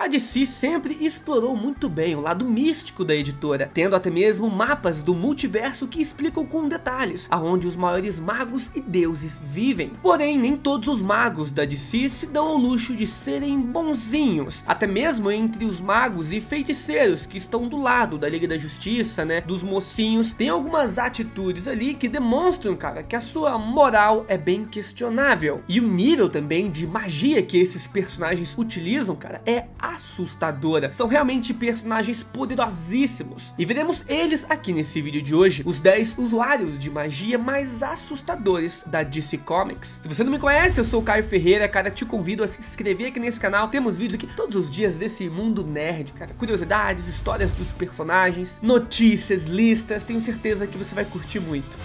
A DC sempre explorou muito bem o lado místico da editora, tendo até mesmo mapas do multiverso que explicam com detalhes aonde os maiores magos e deuses vivem. Porém, nem todos os magos da DC se dão ao luxo de serem bonzinhos, até mesmo entre os magos e feiticeiros que estão do lado da Liga da Justiça, né, dos mocinhos, tem algumas atitudes ali que demonstram, cara, que a sua moral é bem questionável. E o nível também de magia que esses personagens utilizam, cara, é assustadora. São realmente personagens poderosíssimos. E veremos eles aqui nesse vídeo de hoje, os 10 usuários de magia mais assustadores da DC Comics. Se você não me conhece, eu sou o Caio Ferreira, cara, te convido a se inscrever aqui nesse canal. Temos vídeos aqui todos os dias desse mundo nerd, cara. Curiosidades, histórias dos personagens, notícias, listas. Tenho certeza que você vai curtir muito.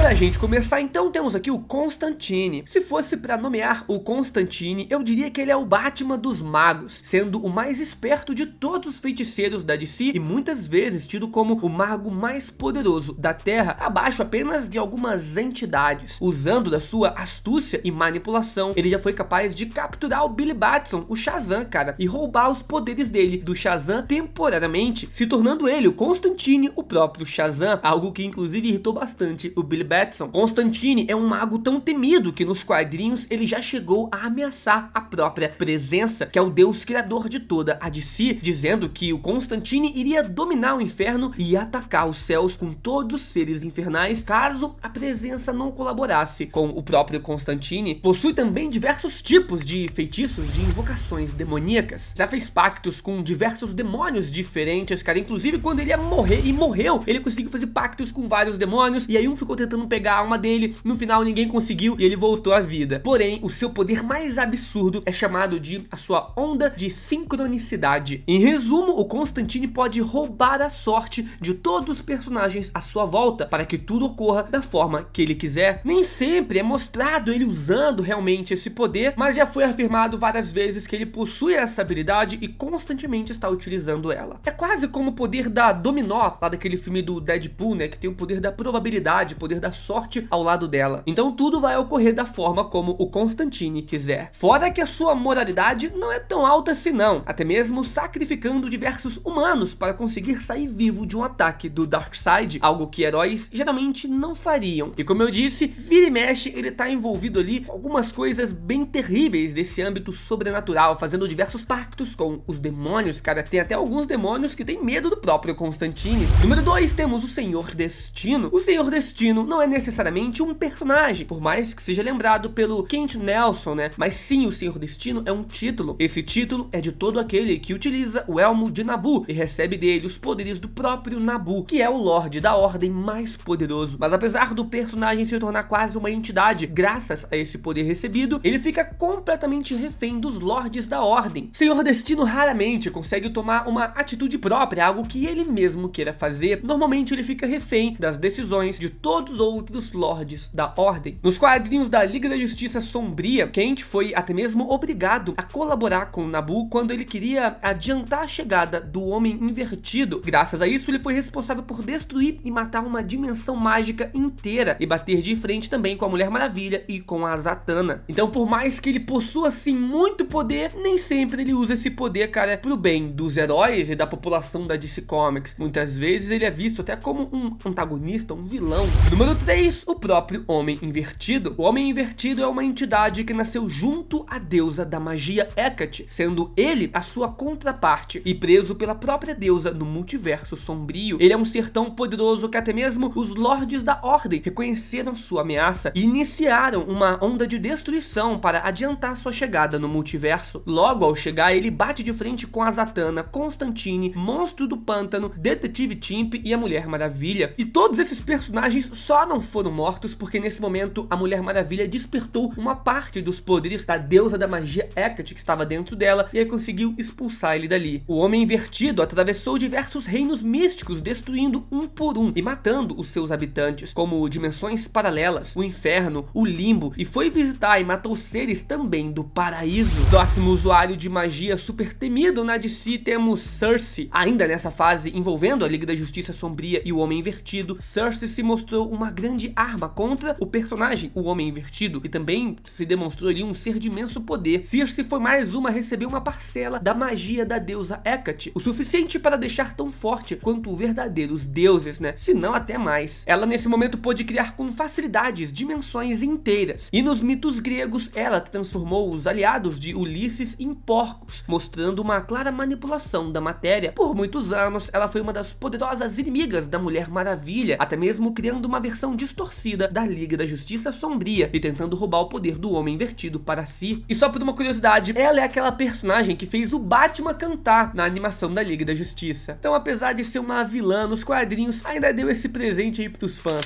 Pra gente começar, então temos aqui o Constantine. Se fosse para nomear o Constantine, eu diria que ele é o Batman dos magos, sendo o mais esperto de todos os feiticeiros da DC e muitas vezes tido como o mago mais poderoso da Terra, abaixo apenas de algumas entidades. Usando da sua astúcia e manipulação, ele já foi capaz de capturar o Billy Batson, o Shazam, cara, e roubar os poderes dele do Shazam temporariamente, se tornando ele o Constantine, o próprio Shazam, algo que inclusive irritou bastante o Billy Batson, Constantine é um mago tão temido que nos quadrinhos ele já chegou a ameaçar a própria presença, que é o deus criador de toda a DC, dizendo que o Constantine iria dominar o inferno e atacar os céus com todos os seres infernais, caso a presença não colaborasse com o próprio Constantine. Possui também diversos tipos de feitiços de invocações demoníacas. Já fez pactos com diversos demônios diferentes, cara. Inclusive, quando ele ia morrer e morreu, ele conseguiu fazer pactos com vários demônios, e aí um ficou tentando tentando pegar a alma dele. No final, ninguém conseguiu e ele voltou à vida. Porém, o seu poder mais absurdo é chamado de a sua onda de sincronicidade. Em resumo, o Constantine pode roubar a sorte de todos os personagens à sua volta para que tudo ocorra da forma que ele quiser. Nem sempre é mostrado ele usando realmente esse poder, mas já foi afirmado várias vezes que ele possui essa habilidade e constantemente está utilizando ela. É quase como o poder da dominó, lá daquele filme do Deadpool, né, que tem o poder da probabilidade, o poder da da sorte ao lado dela. Então tudo vai ocorrer da forma como o Constantine quiser. Fora que a sua moralidade não é tão alta assim não, até mesmo sacrificando diversos humanos para conseguir sair vivo de um ataque do Darkseid, algo que heróis geralmente não fariam. E como eu disse, vira e mexe ele está envolvido ali com algumas coisas bem terríveis desse âmbito sobrenatural, fazendo diversos pactos com os demônios, cara. Tem até alguns demônios que têm medo do próprio Constantine. Número 2, temos o Senhor Destino. O Senhor Destino não não é necessariamente um personagem, por mais que seja lembrado pelo Kent Nelson, né? Mas sim, o Senhor Destino é um título. Esse título é de todo aquele que utiliza o elmo de Nabu e recebe dele os poderes do próprio Nabu, que é o Lorde da Ordem mais poderoso. Mas apesar do personagem se tornar quase uma entidade, graças a esse poder recebido, ele fica completamente refém dos Lordes da Ordem. Senhor Destino raramente consegue tomar uma atitude própria, algo que ele mesmo queira fazer. Normalmente ele fica refém das decisões de todos os outros lordes da Ordem. Nos quadrinhos da Liga da Justiça Sombria, Kent foi até mesmo obrigado a colaborar com Nabu quando ele queria adiantar a chegada do Homem Invertido. Graças a isso, ele foi responsável por destruir e matar uma dimensão mágica inteira e bater de frente também com a Mulher Maravilha e com a Zatanna. Então, por mais que ele possua sim muito poder, nem sempre ele usa esse poder, cara, pro bem dos heróis e da população da DC Comics. Muitas vezes ele é visto até como um antagonista, um vilão. Número 3. É o próprio Homem Invertido. O Homem Invertido é uma entidade que nasceu junto à deusa da magia Hecate, sendo ele a sua contraparte e preso pela própria deusa no multiverso sombrio. Ele é um ser tão poderoso que até mesmo os Lordes da Ordem reconheceram sua ameaça e iniciaram uma onda de destruição para adiantar sua chegada no multiverso. Logo ao chegar, ele bate de frente com a Zatanna, Constantine, Monstro do Pântano, Detetive Timp e a Mulher Maravilha. E todos esses personagens só não foram mortos porque nesse momento a Mulher Maravilha despertou uma parte dos poderes da deusa da magia Hecate que estava dentro dela e aí conseguiu expulsar ele dali. O Homem Invertido atravessou diversos reinos místicos, destruindo um por um e matando os seus habitantes, como dimensões paralelas, o inferno, o limbo, e foi visitar e matou seres também do paraíso. Próximo usuário de magia super temido na DC temos Cersei. Ainda nessa fase envolvendo a Liga da Justiça Sombria e o Homem Invertido, Cersei se mostrou uma grande arma contra o personagem, o Homem Invertido, que também se demonstrou ali um ser de imenso poder. Circe foi mais uma a receber uma parcela da magia da deusa Hecate, o suficiente para deixar tão forte quanto verdadeiros deuses, né? Se não até mais. Ela nesse momento pôde criar com facilidades dimensões inteiras. E nos mitos gregos, ela transformou os aliados de Ulisses em porcos, mostrando uma clara manipulação da matéria. Por muitos anos, ela foi uma das poderosas inimigas da Mulher Maravilha, até mesmo criando uma versão versão distorcida da Liga da Justiça Sombria e tentando roubar o poder do Homem Invertido para si. E só por uma curiosidade, ela é aquela personagem que fez o Batman cantar na animação da Liga da Justiça. Então, apesar de ser uma vilã nos quadrinhos, ainda deu esse presente aí pros fãs.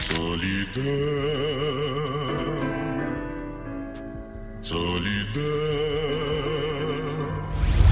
Solidão, solidão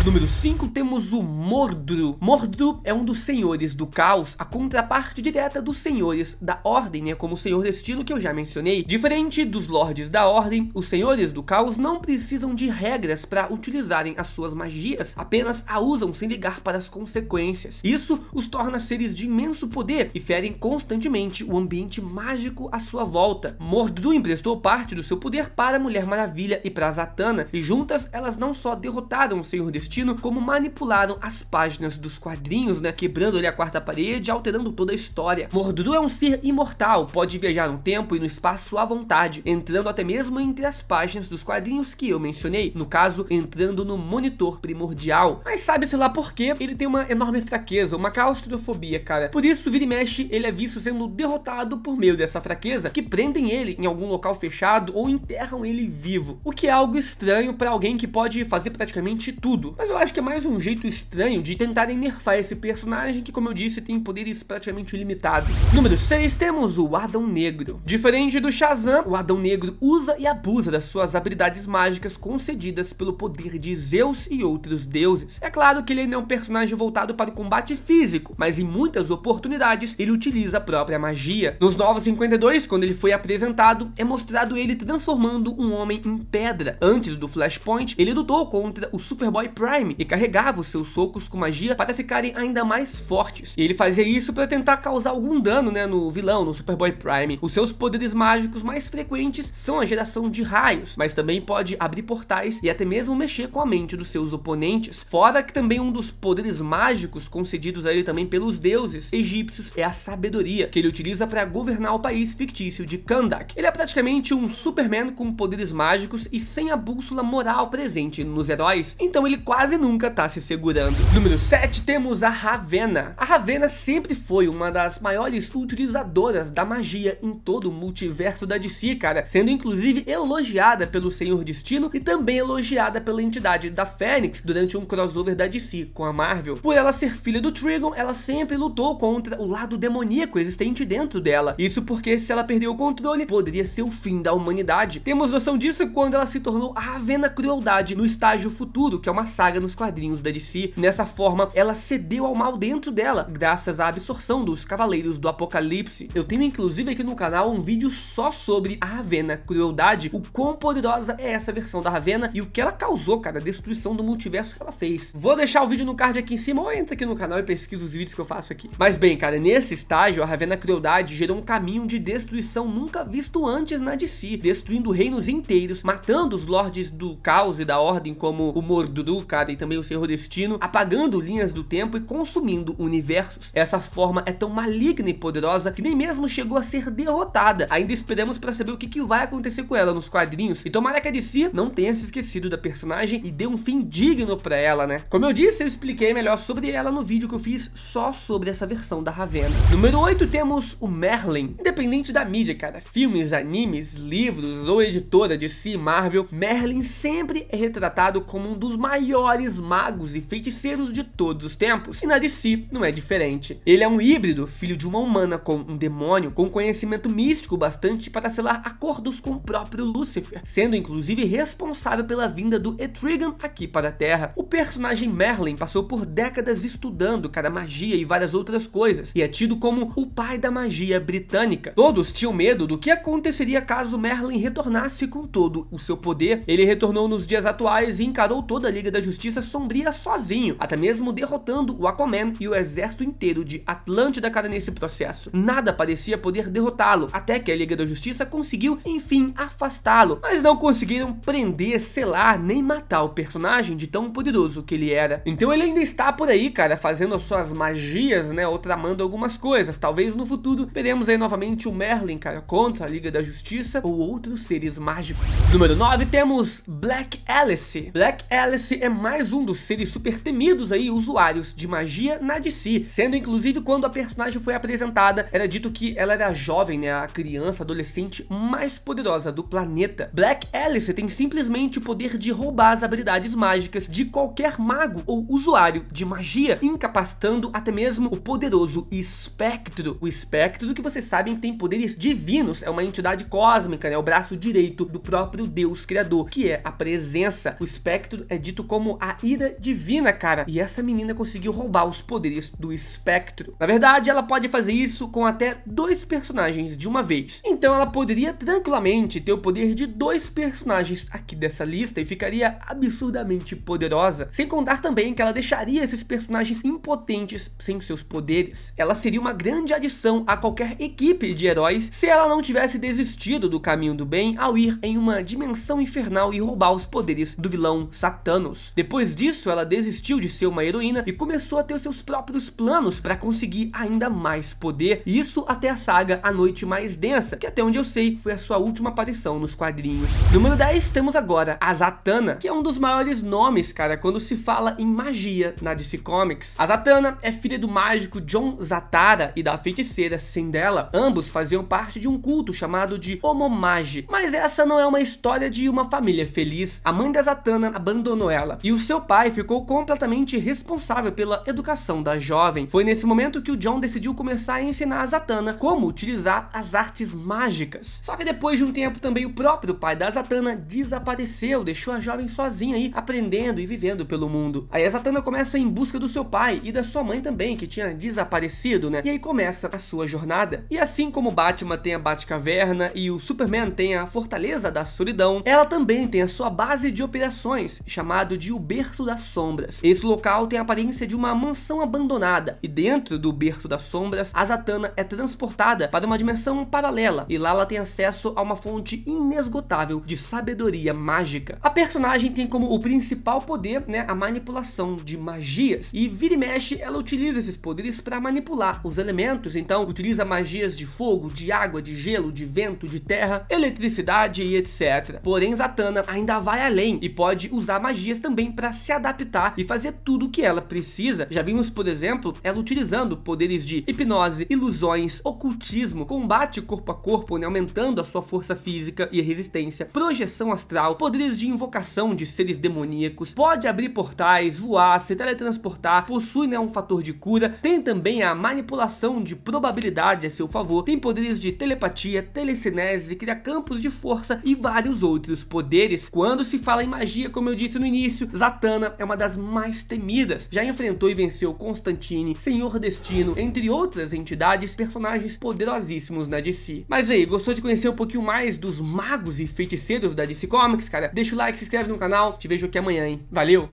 número 5 temos o Mordru. Mordru é um dos senhores do caos, a contraparte direta dos senhores da ordem, né, como o senhor destino que eu já mencionei. Diferente dos lordes da ordem, os senhores do caos não precisam de regras para utilizarem as suas magias, apenas a usam sem ligar para as consequências. Isso os torna seres de imenso poder e ferem constantemente o ambiente mágico à sua volta. Mordru emprestou parte do seu poder para a Mulher Maravilha e para Zatanna, e juntas elas não só derrotaram o Senhor Destino, destino, como manipularam as páginas dos quadrinhos, né? Quebrando ali a quarta parede, alterando toda a história. Mordru é um ser imortal, pode viajar no tempo e no espaço à vontade, entrando até mesmo entre as páginas dos quadrinhos que eu mencionei, no caso, entrando no monitor primordial. Mas sabe-se lá por quê, ele tem uma enorme fraqueza, uma claustrofobia, cara. Por isso, vira e mexe, ele é visto sendo derrotado por meio dessa fraqueza, que prendem ele em algum local fechado ou enterram ele vivo, o que é algo estranho para alguém que pode fazer praticamente tudo. Mas eu acho que é mais um jeito estranho de tentarem nerfar esse personagem que, como eu disse, tem poderes praticamente ilimitados. Número 6, temos o Adão Negro. Diferente do Shazam, o Adão Negro usa e abusa das suas habilidades mágicas concedidas pelo poder de Zeus e outros deuses. É claro que ele não é um personagem voltado para o combate físico, mas em muitas oportunidades ele utiliza a própria magia. Nos Novos 52, quando ele foi apresentado, é mostrado ele transformando um homem em pedra. Antes do Flashpoint, ele lutou contra o Superboy Prime Prime e carregava os seus socos com magia para ficarem ainda mais fortes. E ele fazia isso para tentar causar algum dano né, no vilão, no Superboy Prime. Os seus poderes mágicos mais frequentes são a geração de raios, mas também pode abrir portais e até mesmo mexer com a mente dos seus oponentes. Fora que também um dos poderes mágicos concedidos a ele também pelos deuses egípcios é a sabedoria, que ele utiliza para governar o país fictício de Kandak. Ele é praticamente um Superman com poderes mágicos e sem a bússola moral presente nos heróis, então ele quase quase nunca tá se segurando. Número 7 temos a Ravena. A Ravena sempre foi uma das maiores utilizadoras da magia em todo o multiverso da DC, cara, sendo inclusive elogiada pelo Senhor Destino e também elogiada pela entidade da Fênix durante um crossover da DC com a Marvel. Por ela ser filha do Trigon, ela sempre lutou contra o lado demoníaco existente dentro dela. Isso porque se ela perdeu o controle, poderia ser o fim da humanidade. Temos noção disso quando ela se tornou a Ravena Crueldade no estágio futuro, que é uma saga Saga nos quadrinhos da DC. Nessa forma, ela cedeu ao mal dentro dela, graças à absorção dos Cavaleiros do Apocalipse. Eu tenho inclusive aqui no canal um vídeo só sobre a Ravena Crueldade, o quão poderosa é essa versão da Ravena e o que ela causou, cara, a destruição do multiverso que ela fez. Vou deixar o vídeo no card aqui em cima ou entra aqui no canal e pesquisa os vídeos que eu faço aqui. Mas bem, cara, nesse estágio, a Ravena Crueldade gerou um caminho de destruição nunca visto antes na DC, destruindo reinos inteiros, matando os lordes do caos e da ordem como o cara temporada e também o Senhor Destino, apagando linhas do tempo e consumindo universos. Essa forma é tão maligna e poderosa que nem mesmo chegou a ser derrotada. Ainda esperamos para saber o que, que vai acontecer com ela nos quadrinhos. E tomara que a DC não tenha se esquecido da personagem e dê um fim digno para ela, né? Como eu disse, eu expliquei melhor sobre ela no vídeo que eu fiz só sobre essa versão da Ravenna. Número 8 temos o Merlin. Independente da mídia, cara, filmes, animes, livros ou editora de si, Marvel, Merlin sempre é retratado como um dos maiores maiores magos e feiticeiros de todos os tempos, e na DC não é diferente. Ele é um híbrido, filho de uma humana com um demônio, com conhecimento místico bastante para selar acordos com o próprio Lúcifer, sendo inclusive responsável pela vinda do Etrigan aqui para a Terra. O personagem Merlin passou por décadas estudando cada magia e várias outras coisas, e é tido como o pai da magia britânica. Todos tinham medo do que aconteceria caso Merlin retornasse com todo o seu poder. Ele retornou nos dias atuais e encarou toda a Liga da Justiça Justiça Sombria sozinho, até mesmo derrotando o Aquaman e o exército inteiro de Atlântida cara nesse processo. Nada parecia poder derrotá-lo, até que a Liga da Justiça conseguiu, enfim, afastá-lo, mas não conseguiram prender, selar, nem matar o personagem de tão poderoso que ele era. Então ele ainda está por aí, cara, fazendo as suas magias, né, ou tramando algumas coisas. Talvez no futuro veremos aí novamente o Merlin, cara, contra a Liga da Justiça ou outros seres mágicos. Número 9 temos Black Alice. Black Alice é mais mais um dos seres super temidos aí, usuários de magia na DC, sendo inclusive quando a personagem foi apresentada, era dito que ela era a jovem, né, a criança, adolescente mais poderosa do planeta. Black Alice tem simplesmente o poder de roubar as habilidades mágicas de qualquer mago ou usuário de magia, incapacitando até mesmo o poderoso Espectro. O Espectro, do que vocês sabem, tem poderes divinos, é uma entidade cósmica, né, o braço direito do próprio Deus Criador, que é a presença. O Espectro é dito como como a ira divina, cara. E essa menina conseguiu roubar os poderes do espectro. Na verdade, ela pode fazer isso com até dois personagens de uma vez. Então ela poderia tranquilamente ter o poder de dois personagens aqui dessa lista e ficaria absurdamente poderosa. Sem contar também que ela deixaria esses personagens impotentes sem seus poderes. Ela seria uma grande adição a qualquer equipe de heróis se ela não tivesse desistido do caminho do bem ao ir em uma dimensão infernal e roubar os poderes do vilão Satanos. Depois disso, ela desistiu de ser uma heroína e começou a ter os seus próprios planos para conseguir ainda mais poder, isso até a saga A Noite Mais Densa, que até onde eu sei foi a sua última aparição nos quadrinhos. Número 10, temos agora a Zatanna, que é um dos maiores nomes, cara, quando se fala em magia na DC Comics. A Zatanna é filha do mágico John Zatara e da feiticeira Sindela. Ambos faziam parte de um culto chamado de Omomage, mas essa não é uma história de uma família feliz. A mãe da Zatanna abandonou ela e e o seu pai ficou completamente responsável pela educação da jovem. Foi nesse momento que o John decidiu começar a ensinar a Zatanna como utilizar as artes mágicas. Só que depois de um tempo também o próprio pai da Zatanna desapareceu, deixou a jovem sozinha aí, aprendendo e vivendo pelo mundo. Aí a Zatanna começa em busca do seu pai e da sua mãe também, que tinha desaparecido, né? E aí começa a sua jornada. E assim como Batman tem a Batcaverna e o Superman tem a Fortaleza da Solidão, ela também tem a sua base de operações, chamado de Berço das Sombras. Esse local tem a aparência de uma mansão abandonada, e dentro do Berço das Sombras, a Zatanna é transportada para uma dimensão paralela, e lá ela tem acesso a uma fonte inesgotável de sabedoria mágica. A personagem tem como o principal poder, né, a manipulação de magias, e vira e mexe ela utiliza esses poderes para manipular os elementos, então utiliza magias de fogo, de água, de gelo, de vento, de terra, eletricidade e etc. Porém, Zatanna ainda vai além e pode usar magias também para se adaptar e fazer tudo o que ela precisa. Já vimos, por exemplo, ela utilizando poderes de hipnose, ilusões, ocultismo, combate corpo a corpo, né, aumentando a sua força física e resistência, projeção astral, poderes de invocação de seres demoníacos, pode abrir portais, voar, se teletransportar, possui né, um fator de cura, tem também a manipulação de probabilidade a seu favor, tem poderes de telepatia, telecinese, cria campos de força e vários outros poderes. Quando se fala em magia, como eu disse no início, Zatanna é uma das mais temidas, já enfrentou e venceu Constantine, Senhor Destino, entre outras entidades, personagens poderosíssimos na DC. Mas aí, gostou de conhecer um pouquinho mais dos magos e feiticeiros da DC Comics, cara? Deixa o like, se inscreve no canal, te vejo aqui amanhã, hein? Valeu!